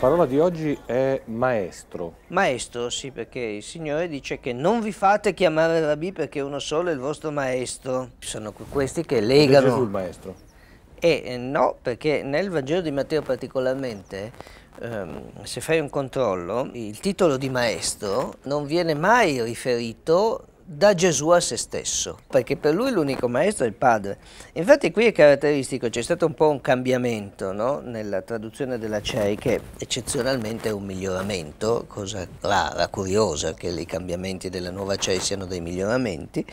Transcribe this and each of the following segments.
parola di oggi è maestro. Maestro, sì, perché il Signore dice che non vi fate chiamare rabbì perché uno solo è il vostro maestro. Sono questi che legano... È Gesù il maestro? E eh, no, perché nel Vangelo di Matteo particolarmente, ehm, se fai un controllo, il titolo di maestro non viene mai riferito da Gesù a se stesso, perché per lui l'unico maestro è il Padre. Infatti qui è caratteristico, c'è stato un po' un cambiamento no? nella traduzione della CEI, che eccezionalmente è un miglioramento, cosa rara, curiosa che i cambiamenti della nuova CEI siano dei miglioramenti,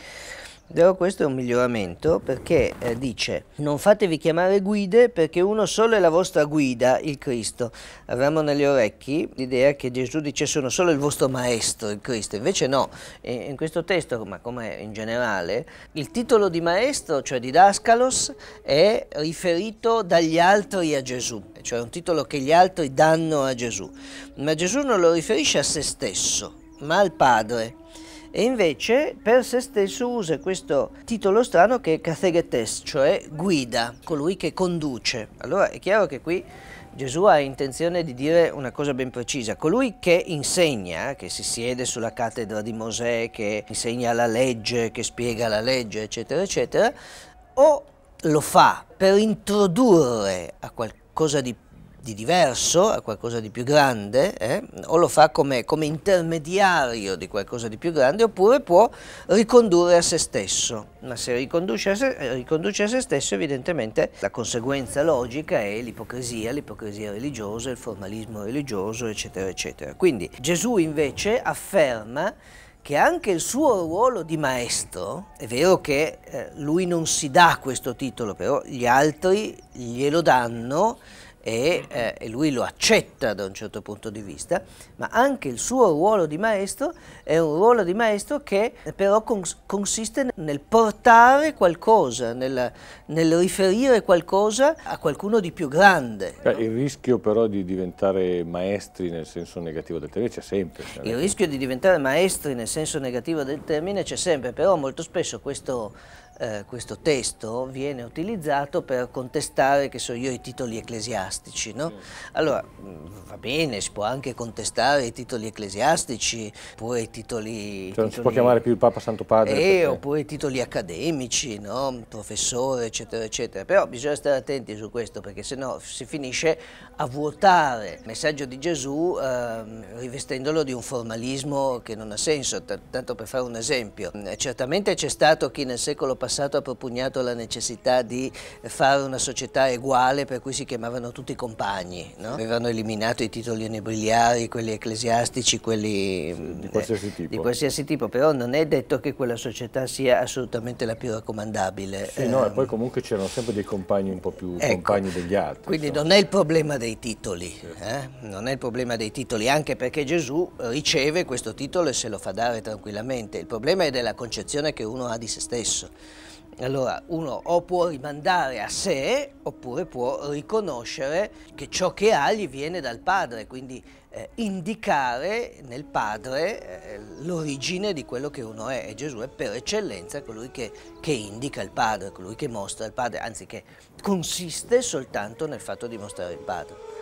però questo è un miglioramento perché eh, dice non fatevi chiamare guide perché uno solo è la vostra guida, il Cristo. Avevamo negli orecchi l'idea che Gesù dice sono solo il vostro maestro, il Cristo. Invece no, in questo testo, ma come in generale, il titolo di maestro, cioè di didascalos, è riferito dagli altri a Gesù, cioè un titolo che gli altri danno a Gesù. Ma Gesù non lo riferisce a se stesso, ma al Padre e invece per se stesso usa questo titolo strano che è cathegetes, cioè guida, colui che conduce. Allora è chiaro che qui Gesù ha intenzione di dire una cosa ben precisa, colui che insegna, che si siede sulla cattedra di Mosè, che insegna la legge, che spiega la legge, eccetera, eccetera, o lo fa per introdurre a qualcosa di più di diverso, a qualcosa di più grande, eh? o lo fa come, come, intermediario di qualcosa di più grande, oppure può ricondurre a se stesso. Ma se riconduce a se, eh, riconduce a se stesso, evidentemente la conseguenza logica è l'ipocrisia, l'ipocrisia religiosa, il formalismo religioso, eccetera, eccetera. Quindi Gesù invece afferma che anche il suo ruolo di maestro, è vero che eh, lui non si dà questo titolo, però gli altri glielo danno, e, eh, e, lui lo accetta da un certo punto di vista, ma anche il suo ruolo di maestro è un ruolo di maestro che però cons consiste nel portare qualcosa, nel, nel, riferire qualcosa a qualcuno di più grande. No? Il rischio però di diventare maestri nel senso negativo del termine c'è sempre. Cioè il rischio di diventare maestri nel senso negativo del termine c'è sempre, però molto spesso questo, eh, questo testo viene utilizzato per contestare, che so io, i titoli ecclesiastici ecclesiastici. No? Allora, mm, va bene, si può anche contestare i titoli ecclesiastici, oppure i titoli... Cioè, non titoli... si può chiamare più il Papa Santo Padre. Eh, perché... oppure i titoli accademici, no? professore, eccetera, eccetera. Però bisogna stare attenti su questo, perché sennò si finisce a vuotare il messaggio di Gesù ehm, rivestendolo di un formalismo che non ha senso. tanto per fare un esempio, mm, certamente c'è stato chi nel secolo passato ha propugnato la necessità di fare una società uguale per cui si chiamavano tutti tutti compagni, no? avevano eliminato i titoli nobiliari, quelli ecclesiastici, quelli di eh, qualsiasi, eh, di qualsiasi, tipo, però non è detto che quella società sia assolutamente la più raccomandabile. Sì, no, e poi ehm, comunque c'erano sempre dei compagni un po' più ecco, compagni degli altri. Quindi insomma. non è il problema dei titoli, eh? non è il problema dei titoli, anche perché Gesù riceve questo titolo e se lo fa dare tranquillamente, il problema è della concezione che uno ha di se stesso. Allora uno o può rimandare a sé oppure può riconoscere che ciò che ha gli viene dal padre, quindi eh, indicare nel padre eh, l'origine di quello che uno è e Gesù è per eccellenza colui che, che indica il padre, colui che mostra il padre, anzi che consiste soltanto nel fatto di mostrare il padre.